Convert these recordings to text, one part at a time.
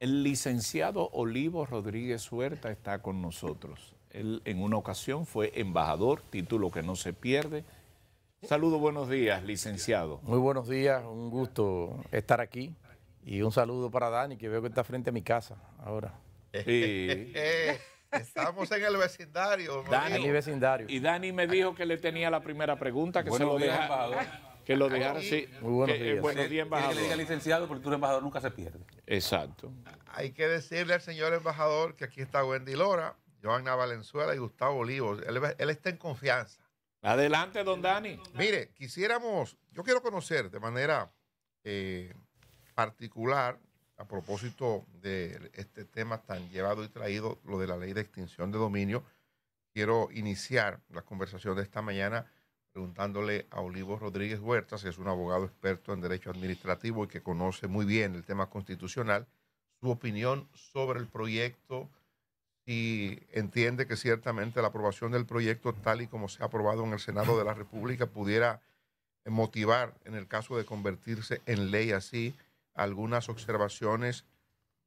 El licenciado Olivo Rodríguez Suerta está con nosotros. Él en una ocasión fue embajador, título que no se pierde. Saludos, buenos días, licenciado. Muy buenos días, un gusto estar aquí. Y un saludo para Dani, que veo que está frente a mi casa ahora. Eh, estamos en el vecindario. Dani, en vecindario. Y Dani me dijo que le tenía la primera pregunta, que se lo deja que lo dejara así. Muy buenos eh, días. embajador. Que diga licenciado, porque tú, embajador, nunca se pierde. Exacto. Hay que decirle al señor embajador que aquí está Wendy Lora, Joana Valenzuela y Gustavo Olivos. Él, está en confianza. Adelante, don Dani. Mire, quisiéramos, yo quiero conocer de manera eh, particular, a propósito de este tema tan llevado y traído, lo de la ley de extinción de dominio, quiero iniciar la conversación de esta mañana preguntándole a Olivo Rodríguez Huertas, que es un abogado experto en derecho administrativo y que conoce muy bien el tema constitucional, su opinión sobre el proyecto, y entiende que ciertamente la aprobación del proyecto tal y como se ha aprobado en el Senado de la República pudiera motivar, en el caso de convertirse en ley así, algunas observaciones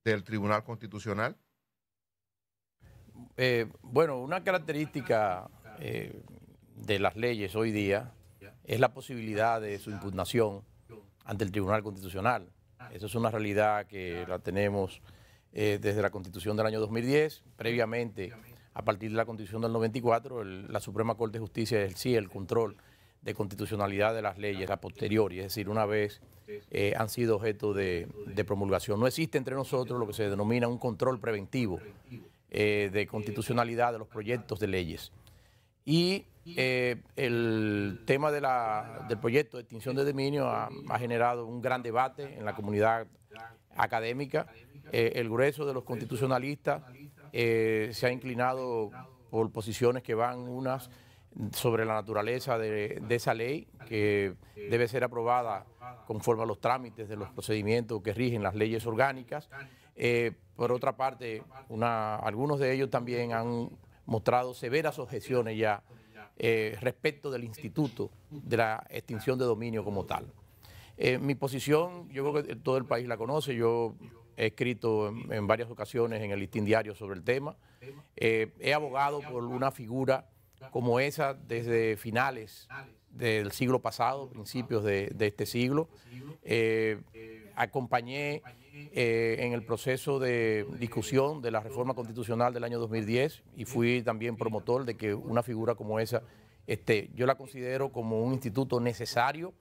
del Tribunal Constitucional? Eh, bueno, una característica eh, de las leyes hoy día es la posibilidad de su impugnación ante el Tribunal Constitucional. Esa es una realidad que la tenemos eh, desde la Constitución del año 2010, previamente a partir de la Constitución del 94, la Suprema Corte de Justicia es el control de constitucionalidad de las leyes a posteriori, es decir, una vez eh, han sido objeto de, promulgación. No existe entre nosotros lo que se denomina un control preventivo eh, de constitucionalidad de los proyectos de leyes. Y eh, el tema del proyecto de extinción de dominio ha, generado un gran debate en la comunidad académica. Eh, el grueso de los constitucionalistas eh, se ha inclinado por posiciones que van unas sobre la naturaleza de, esa ley que debe ser aprobada conforme a los trámites de los procedimientos que rigen las leyes orgánicas. por otra parte, algunos de ellos también han mostrado severas objeciones ya eh, respecto del instituto de la extinción de dominio como tal. Eh, mi posición, yo creo que todo el país la conoce, yo he escrito en, varias ocasiones en el listín diario sobre el tema, eh, he abogado por una figura como esa desde finales del siglo pasado, principios de este siglo, acompañé eh, en el proceso de discusión de la reforma constitucional del año 2010 y fui también promotor de que una figura como esa, esté. yo la considero como un instituto necesario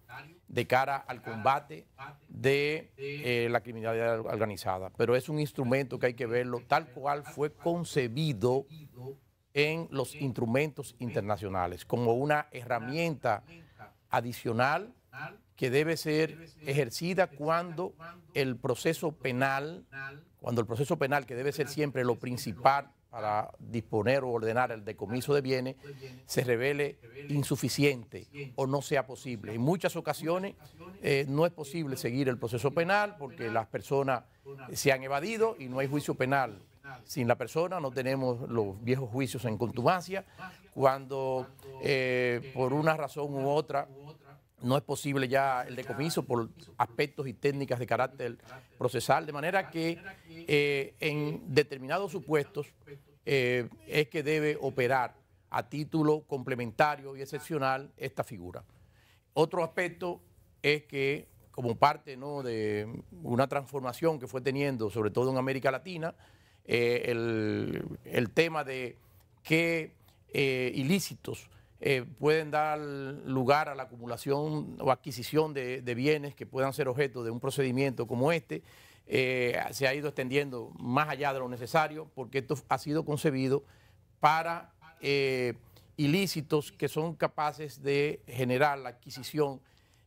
de cara al combate de eh, la criminalidad organizada. Pero es un instrumento que hay que verlo tal cual fue concebido en los instrumentos internacionales, como una herramienta adicional que debe ser ejercida cuando el proceso penal, cuando el proceso penal, que debe ser siempre lo principal para disponer o ordenar el decomiso de bienes, se revele insuficiente o no sea posible. En muchas ocasiones eh, no es posible seguir el proceso penal porque las personas se han evadido y no hay juicio penal. Sin la persona no tenemos los viejos juicios en contumacia. Cuando eh, por una razón u otra no es posible ya el decomiso por aspectos y técnicas de carácter procesal, de manera que eh, en determinados supuestos eh, es que debe operar a título complementario y excepcional esta figura. Otro aspecto es que como parte ¿no? de una transformación que fue teniendo, sobre todo en América Latina, eh, el, tema de qué ilícitos eh, pueden dar lugar a la acumulación o adquisición de, bienes que puedan ser objeto de un procedimiento como este. Eh, se ha ido extendiendo más allá de lo necesario porque esto ha sido concebido para eh, ilícitos que son capaces de generar la adquisición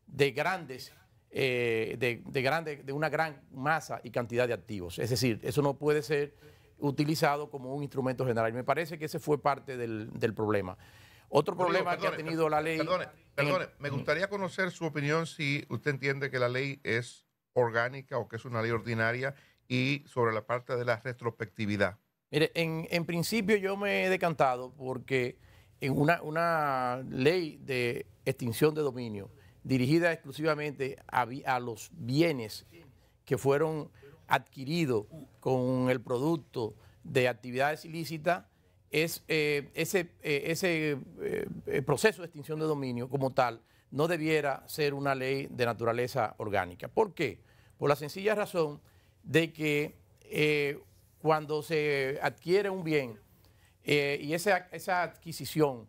de grandes de, de, una gran masa y cantidad de activos. Es decir, eso no puede ser utilizado como un instrumento general. me parece que ese fue parte del problema. Otro problema que ha tenido la ley. Perdone, me gustaría conocer su opinión si usted entiende que la ley es orgánica o que es una ley ordinaria y sobre la parte de la retrospectividad. Mire, en, en principio yo me he decantado porque en una, ley de extinción de dominio dirigida exclusivamente a los bienes que fueron adquiridos con el producto de actividades ilícitas, es eh, ese, eh, ese eh, proceso de extinción de dominio como tal no debiera ser una ley de naturaleza orgánica. ¿Por qué? Por la sencilla razón de que cuando se adquiere un bien y esa, esa adquisición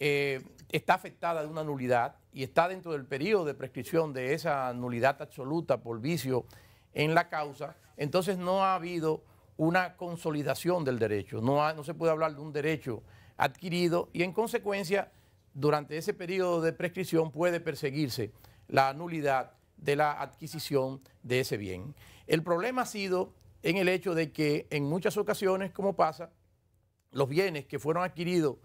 está afectada de una nulidad y está dentro del periodo de prescripción de esa nulidad absoluta por vicio en la causa, entonces no ha habido una consolidación del derecho. No, se puede hablar de un derecho adquirido y en consecuencia durante ese periodo de prescripción puede perseguirse la nulidad de la adquisición de ese bien. El problema ha sido en el hecho de que en muchas ocasiones, como pasa, los bienes que fueron adquiridos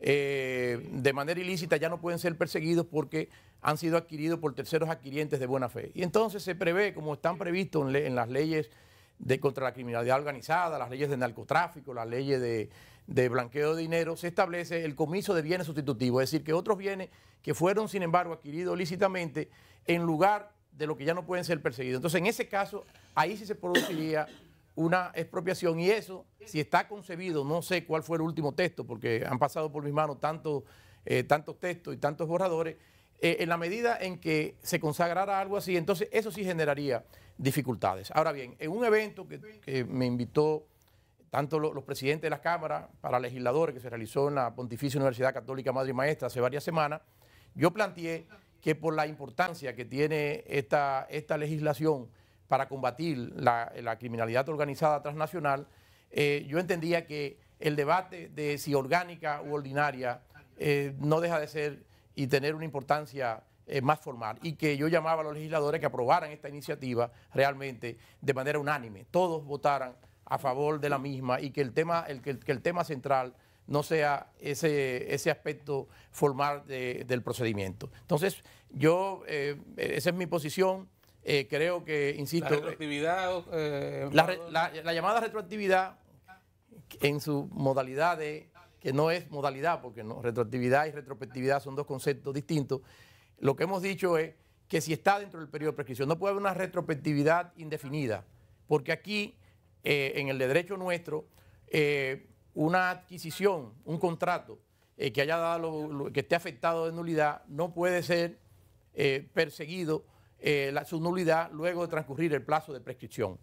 eh, de manera ilícita ya no pueden ser perseguidos porque han sido adquiridos por terceros adquirientes de buena fe. Y entonces se prevé, como están previstos en las leyes de contra la criminalidad organizada, las leyes de narcotráfico, las leyes de, blanqueo de dinero, se establece el comiso de bienes sustitutivos, es decir, que otros bienes que fueron, sin embargo, adquiridos lícitamente en lugar de lo que ya no pueden ser perseguidos. Entonces, en ese caso, ahí sí se produciría una expropiación y eso, si está concebido, no sé cuál fue el último texto, porque han pasado por mis manos tantos eh, tantos textos y tantos borradores, eh, en la medida en que se consagrara algo así, entonces eso sí generaría dificultades. Ahora bien, en un evento que, me invitó tanto los, presidentes de las cámaras para legisladores que se realizó en la Pontificia Universidad Católica Madre y Maestra hace varias semanas, yo planteé que por la importancia que tiene esta, esta legislación para combatir la, criminalidad organizada transnacional, eh, yo entendía que el debate de si orgánica u ordinaria eh, no deja de ser y tener una importancia eh, más formal y que yo llamaba a los legisladores que aprobaran esta iniciativa realmente de manera unánime, todos votaran a favor de la misma y que el tema, el, el, tema central no sea ese, ese aspecto formal del procedimiento. Entonces, yo, eh, esa es mi posición. Eh, creo que, insisto... La La, la llamada retroactividad en su modalidad de que no es modalidad, porque no, retroactividad y retrospectividad son dos conceptos distintos, lo que hemos dicho es que si está dentro del periodo de prescripción, no puede haber una retrospectividad indefinida, porque aquí, eh, en el derecho nuestro, eh, una adquisición, un contrato eh, que haya dado que esté afectado de nulidad, no puede ser perseguido su nulidad luego de transcurrir el plazo de prescripción.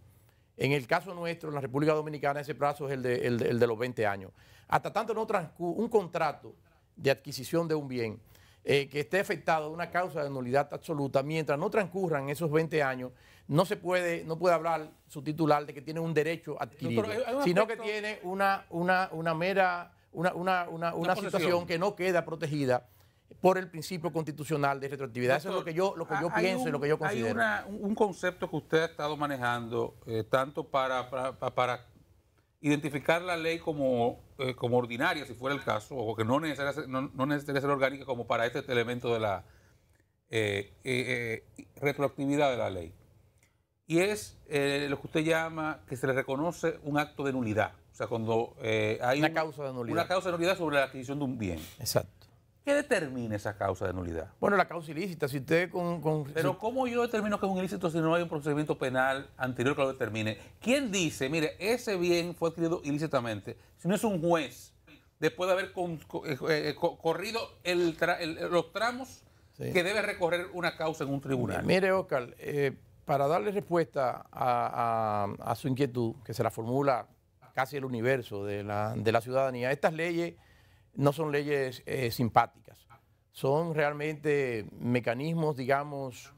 En el caso nuestro, en la República Dominicana, ese plazo es el de, los 20 años. Hasta tanto no un contrato de adquisición de un bien eh, que esté afectado de una causa de nulidad absoluta, mientras no transcurran esos 20 años, no se puede, no puede hablar su titular de que tiene un derecho adquirido, sino que tiene una, una, mera, una, una situación que no queda protegida por el principio constitucional de retroactividad. Eso es lo que yo, lo que yo pienso y lo que yo considero. Hay un concepto que usted ha estado manejando, eh, tanto para, para, identificar la ley como, eh, como ordinaria, si fuera el caso, o que no necesitaría ser, no, no orgánica, como para este elemento de la eh, retroactividad de la ley. Y es lo que usted llama que se le reconoce un acto de nulidad. O sea, cuando hay una, causa de nulidad. una causa de nulidad sobre la adquisición de un bien. Exacto. ¿Qué determina esa causa de nulidad? Bueno, la causa ilícita, si usted con... Pero ¿cómo yo determino que es un ilícito si no hay un procedimiento penal anterior que lo determine? ¿Quién dice, mire, ese bien fue adquirido ilícitamente? Si no es un juez, después de haber eh, eh, corrido los tramos que debe recorrer una causa en un tribunal. Mire, Oscar, eh, para darle respuesta a, su inquietud, que se la formula casi el universo de la ciudadanía, estas leyes no son leyes eh, simpáticas, son realmente mecanismos, digamos,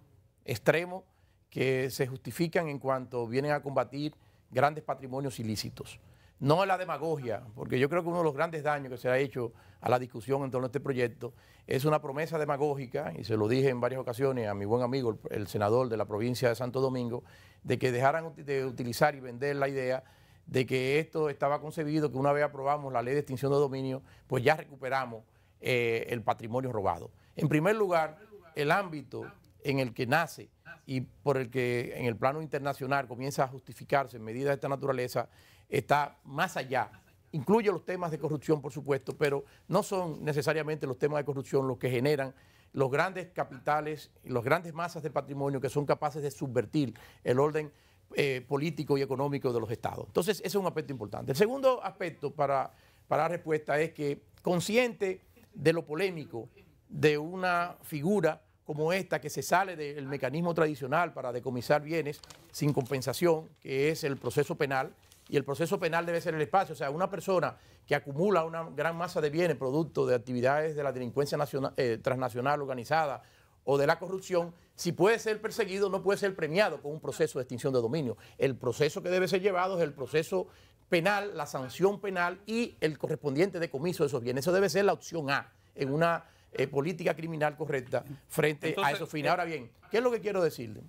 extremos que se justifican en cuanto vienen a combatir grandes patrimonios ilícitos. No la demagogia, porque yo creo que uno de los grandes daños que se ha hecho a la discusión en torno a este proyecto es una promesa demagógica, y se lo dije en varias ocasiones a mi buen amigo, el, senador de la provincia de Santo Domingo, de que dejaran de utilizar y vender la idea de que esto estaba concebido, que una vez aprobamos la ley de extinción de dominio, pues ya recuperamos eh, el patrimonio robado. En primer lugar, el ámbito en el que nace y por el que en el plano internacional comienza a justificarse en medidas de esta naturaleza está más allá. Incluye los temas de corrupción, por supuesto, pero no son necesariamente los temas de corrupción los que generan los grandes capitales, las grandes masas de patrimonio que son capaces de subvertir el orden eh, político y económico de los estados. Entonces, ese es un aspecto importante. El segundo aspecto para, para la respuesta es que, consciente de lo polémico de una figura como esta que se sale del mecanismo tradicional para decomisar bienes sin compensación, que es el proceso penal, y el proceso penal debe ser el espacio. O sea, una persona que acumula una gran masa de bienes producto de actividades de la delincuencia nacional, eh, transnacional organizada o de la corrupción, si puede ser perseguido, no puede ser premiado con un proceso de extinción de dominio. El proceso que debe ser llevado es el proceso penal, la sanción penal y el correspondiente decomiso de esos bienes. Eso debe ser la opción A en una eh, política criminal correcta frente a esos fines. Eh, Ahora bien, ¿qué es lo que quiero decirle?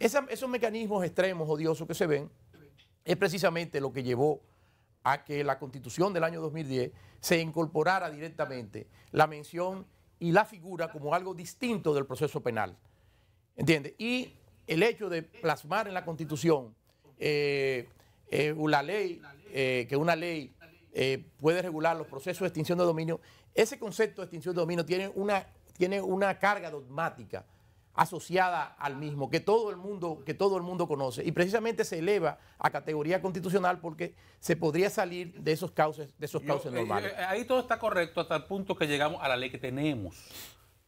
esos mecanismos extremos, odiosos que se ven, es precisamente lo que llevó a que la constitución del año 2010 se incorporara directamente la mención y la figura como algo distinto del proceso penal. ¿Entiendes? Y el hecho de plasmar en la Constitución la eh, eh, ley, eh, que una ley puede regular los procesos de extinción de dominio, ese concepto de extinción de dominio tiene una, tiene una carga dogmática asociada al mismo, que todo el mundo, que todo el mundo conoce. Y precisamente se eleva a categoría constitucional porque se podría salir de esos cauces, de esos cauces eh, normales. Eh, ahí todo está correcto hasta el punto que llegamos a la ley que tenemos.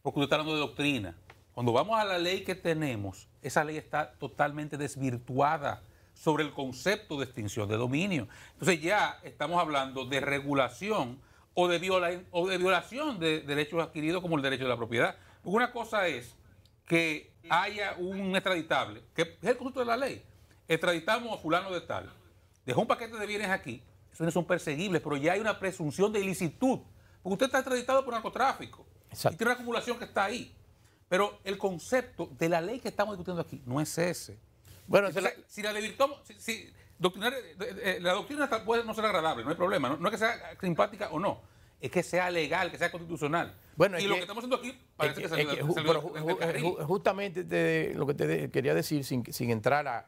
Porque usted está hablando de doctrina. Cuando vamos a la ley que tenemos, esa ley está totalmente desvirtuada sobre el concepto de extinción de dominio. Entonces ya estamos hablando de regulación o de, viola, o de violación de derechos adquiridos como el derecho de la propiedad. Una cosa es que haya un extraditable, que es el concepto de la ley. Extraditamos a fulano de tal, dejó un paquete de bienes aquí, esos bienes son perseguibles, pero ya hay una presunción de ilicitud, porque usted está extraditado por narcotráfico y tiene una acumulación que está ahí. Pero el concepto de la ley que estamos discutiendo aquí no es ese. Bueno, si, la, si eh, eh, la doctrina puede no ser agradable, no hay problema, no, no es que sea simpática o no, es que sea legal, que sea constitucional. Bueno, y lo que, estamos haciendo aquí parece que, Justamente lo que te quería decir, sin, sin entrar a,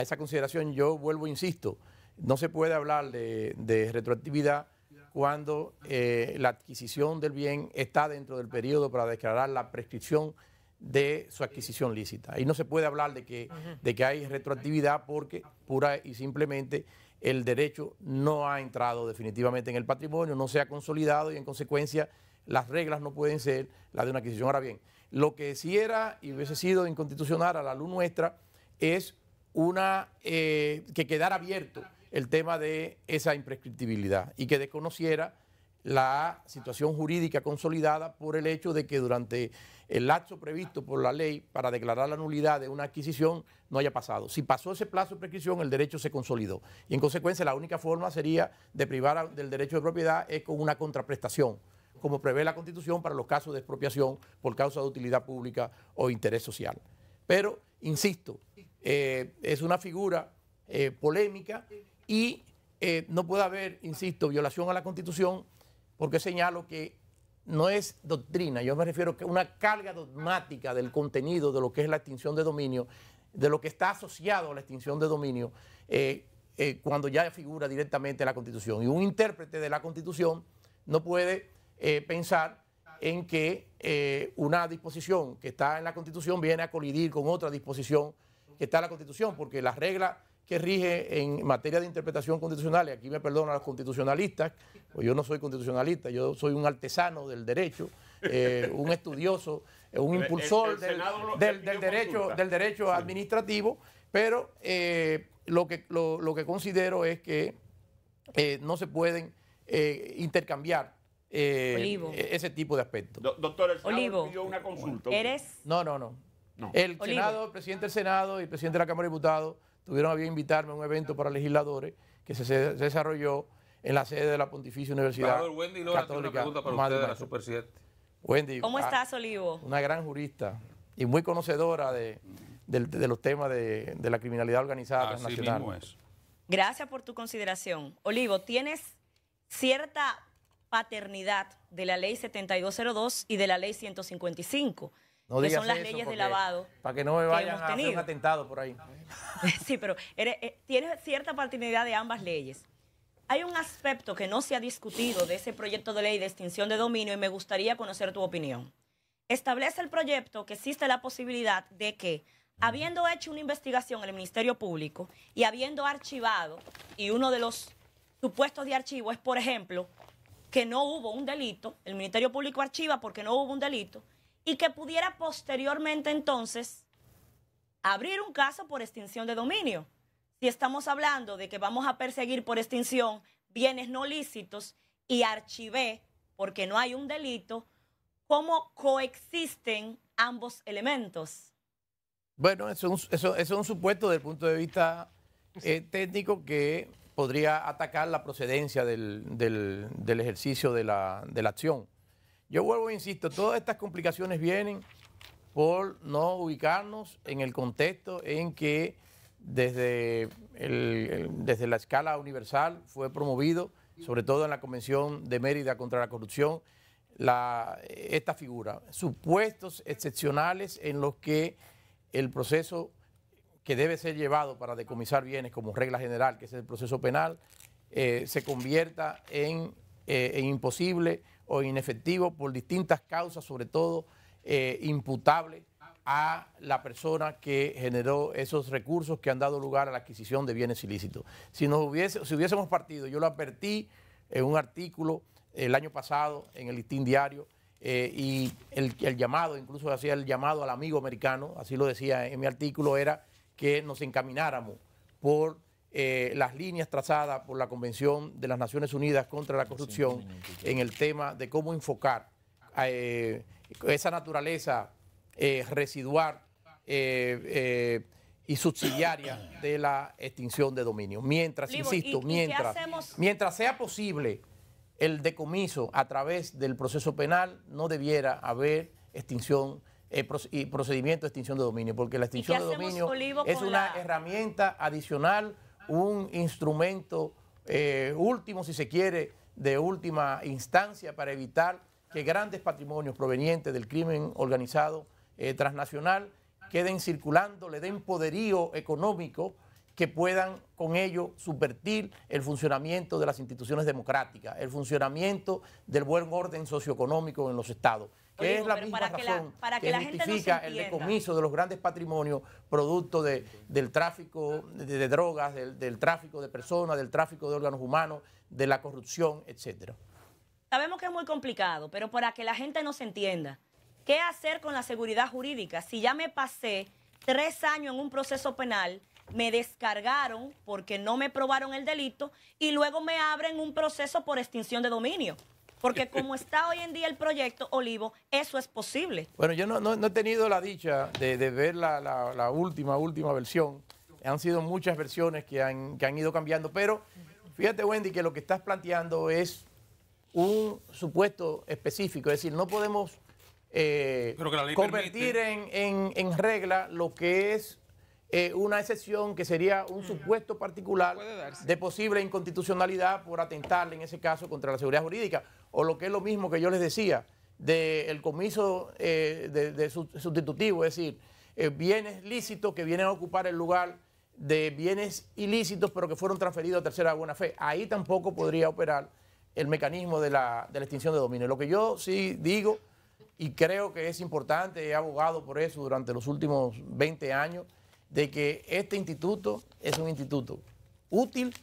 esa consideración, yo vuelvo, insisto, no se puede hablar de, retroactividad cuando eh, la adquisición del bien está dentro del periodo para declarar la prescripción de su adquisición lícita. Y no se puede hablar de que, de que hay retroactividad porque pura y simplemente el derecho no ha entrado definitivamente en el patrimonio, no se ha consolidado y en consecuencia las reglas no pueden ser las de una adquisición. Ahora bien, lo que sí era y hubiese sido inconstitucional a la luz nuestra es una eh, que quedara abierto el tema de esa imprescriptibilidad y que desconociera la situación jurídica consolidada por el hecho de que durante el lapso previsto por la ley para declarar la nulidad de una adquisición no haya pasado. Si pasó ese plazo de prescripción, el derecho se consolidó. Y en consecuencia, la única forma sería de privar del derecho de propiedad es con una contraprestación, como prevé la Constitución para los casos de expropiación por causa de utilidad pública o interés social. Pero, insisto, eh, es una figura eh, polémica y eh, no puede haber, insisto, violación a la Constitución porque señalo que no es doctrina, yo me refiero a una carga dogmática del contenido de lo que es la extinción de dominio, de lo que está asociado a la extinción de dominio, eh, eh, cuando ya figura directamente en la Constitución. Y un intérprete de la Constitución no puede eh, pensar en que una disposición que está en la Constitución viene a colidir con otra disposición que está en la Constitución, porque las reglas que rige en materia de interpretación constitucional, y aquí me perdonan los constitucionalistas, pues yo no soy constitucionalista, yo soy un artesano del derecho, eh, un estudioso, eh, un impulsor del, derecho, del derecho administrativo, pero eh, lo, que, lo, que considero es que no se pueden intercambiar e, ese tipo de aspectos. doctor, el Olivo. pidió una consulta. ¿Eres? No, no, no. El Senado, el presidente del Senado y el presidente de la Cámara de Diputados tuvieron a bien invitarme a un evento para legisladores que se, desarrolló en la sede de la Pontificia Universidad Católica. para ¿Cómo ah, estás, Olivo? Una gran jurista y muy conocedora de, los temas de, la criminalidad organizada Así Gracias por tu consideración. Olivo, tienes cierta paternidad de la ley 7202 y de la ley 155 que son las leyes de lavado. Para que no me vayan a hacer un atentado por ahí. Sí, pero tiene eh, tienes cierta particularidad de ambas leyes. Hay un aspecto que no se ha discutido de ese proyecto de ley de extinción de dominio y me gustaría conocer tu opinión. Establece el proyecto que existe la posibilidad de que, habiendo hecho una investigación en el Ministerio Público y habiendo archivado, y uno de los supuestos de archivo es, por ejemplo, que no hubo un delito, el Ministerio Público archiva porque no hubo un delito, y que pudiera posteriormente entonces abrir un caso por extinción de dominio. Si estamos hablando de que vamos a perseguir por extinción bienes no lícitos y archivé porque no hay un delito, ¿cómo coexisten ambos elementos? Bueno, eso es un, supuesto desde el punto de vista eh, técnico que podría atacar la procedencia del, ejercicio de la acción. Yo vuelvo e insisto, todas estas complicaciones vienen por no ubicarnos en el contexto en que desde, desde la escala universal fue promovido, sobre todo en la Convención de Mérida contra la Corrupción, esta figura, supuestos excepcionales en los que el proceso que debe ser llevado para decomisar bienes como regla general, que es el proceso penal, eh, se convierta en eh, imposible o inefectivo por distintas causas, sobre todo eh, imputable a la persona que generó esos recursos que han dado lugar a la adquisición de bienes ilícitos. Si, nos hubiese, si hubiésemos partido, yo lo advertí en un artículo el año pasado en el listín diario, eh, y el, el, llamado, incluso hacía el llamado al amigo americano, así lo decía en mi artículo, era que nos encamináramos por eh, las líneas trazadas por la Convención de las Naciones Unidas contra la Corrupción en el tema de cómo enfocar eh, esa naturaleza eh, residual eh, y subsidiaria de la extinción de dominio. Mientras, insisto, mientras, mientras sea posible el decomiso a través del proceso penal, no debiera haber extinción procedimiento de extinción de dominio, porque la extinción de dominio es una herramienta adicional un instrumento eh, último, si se quiere, de última instancia para evitar que grandes patrimonios provenientes del crimen organizado eh, transnacional queden circulando, le den poderío económico que puedan con ello subvertir el funcionamiento de las instituciones democráticas, el funcionamiento del buen orden socioeconómico en los estados es la misma para razón que, el decomiso de los grandes patrimonios producto del tráfico de, drogas, del, tráfico de personas, del tráfico de órganos humanos, de la corrupción, etcétera. Sabemos que es muy complicado, pero para que la gente nos entienda, ¿qué hacer con la seguridad jurídica? Si ya me pasé tres años en un proceso penal, me descargaron porque no me probaron el delito y luego me abren un proceso por extinción de dominio. Porque como está hoy en día el proyecto Olivo, eso es posible. Bueno, yo no, he tenido la dicha de, ver la, última, última versión. Han sido muchas versiones que han, que han ido cambiando, pero fíjate, Wendy, que lo que estás planteando es un supuesto específico. Es decir, no podemos eh, convertir en, regla lo que es eh, una excepción que sería un supuesto particular de posible inconstitucionalidad por atentarle en ese caso, contra la seguridad jurídica o lo que es lo mismo que yo les decía, del comiso eh, de, sustitutivo, es decir, eh, bienes lícitos que vienen a ocupar el lugar de bienes ilícitos, pero que fueron transferidos a tercera buena fe. Ahí tampoco podría operar el mecanismo de la, de la extinción de dominio. Lo que yo sí digo, y creo que es importante, he abogado por eso durante los últimos 20 años, de que este instituto es un instituto útil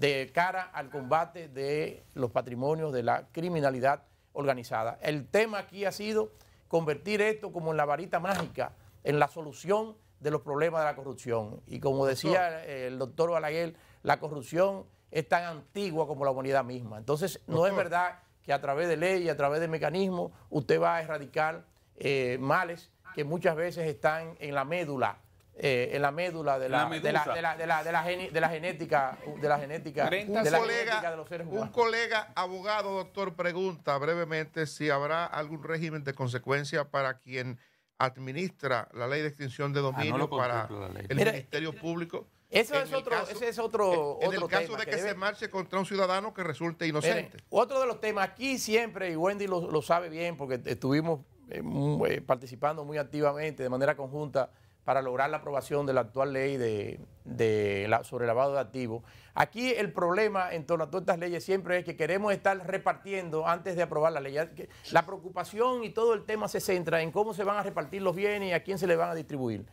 de cara al combate de los patrimonios de la criminalidad organizada. El tema aquí ha sido convertir esto como en la varita mágica, en la solución de los problemas de la corrupción. Y como decía eh, el doctor Balaguer, la corrupción es tan antigua como la humanidad misma. Entonces, no es verdad que a través de ley y a través de mecanismos usted va a erradicar eh, males que muchas veces están en la médula eh, en la médula de la, de la, genética de la genética, de, la de los seres humanos. Un colega abogado, doctor, pregunta brevemente si habrá algún régimen de consecuencia para quien administra la ley de extinción de ah, dominio para el Ministerio eh, Público. Eso es otro, ese es otro, en, en el caso de que, se marche contra un ciudadano que resulte inocente. otro de los temas, aquí siempre, y Wendy lo, sabe bien, porque estuvimos eh, participando muy activamente de manera conjunta para lograr la aprobación de la actual ley de, sobre el lavado de activos. Aquí el problema en torno a todas estas leyes siempre es que queremos estar repartiendo antes de aprobar la ley. La preocupación y todo el tema se centra en cómo se van a repartir los bienes y a quién se le van a distribuir.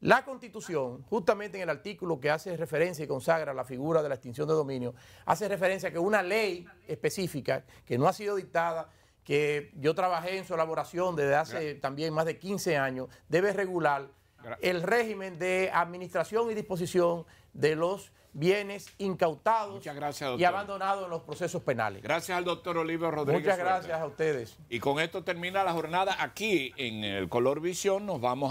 La Constitución, justamente en el artículo que hace referencia y consagra la figura de la extinción de dominio, hace referencia a que una ley específica que no ha sido dictada, que yo trabajé en su elaboración desde hace también más de 15 años, debe regular el régimen de administración y disposición de los bienes incautados y abandonados en los procesos penales. Gracias al doctor Oliver Rodríguez. Muchas gracias a ustedes. Y con esto termina la jornada aquí en el Color Visión. Nos vamos a.